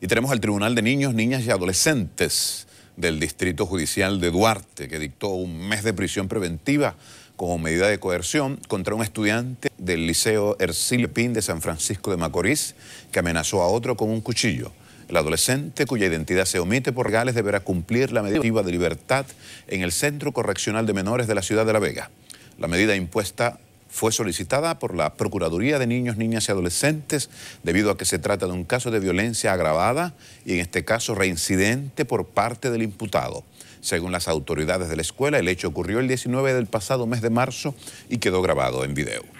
Y tenemos al Tribunal de Niños, Niñas y Adolescentes del Distrito Judicial de Duarte, que dictó un mes de prisión preventiva como medida de coerción contra un estudiante del Liceo Ercilio Pin de San Francisco de Macorís, que amenazó a otro con un cuchillo. El adolescente, cuya identidad se omite por Gales, deberá cumplir la medida de libertad en el Centro Correccional de Menores de la ciudad de La Vega. La medida impuesta fue solicitada por la Procuraduría de Niños, Niñas y Adolescentes debido a que se trata de un caso de violencia agravada y en este caso reincidente por parte del imputado. Según las autoridades de la escuela, el hecho ocurrió el 19 del pasado mes de marzo y quedó grabado en video.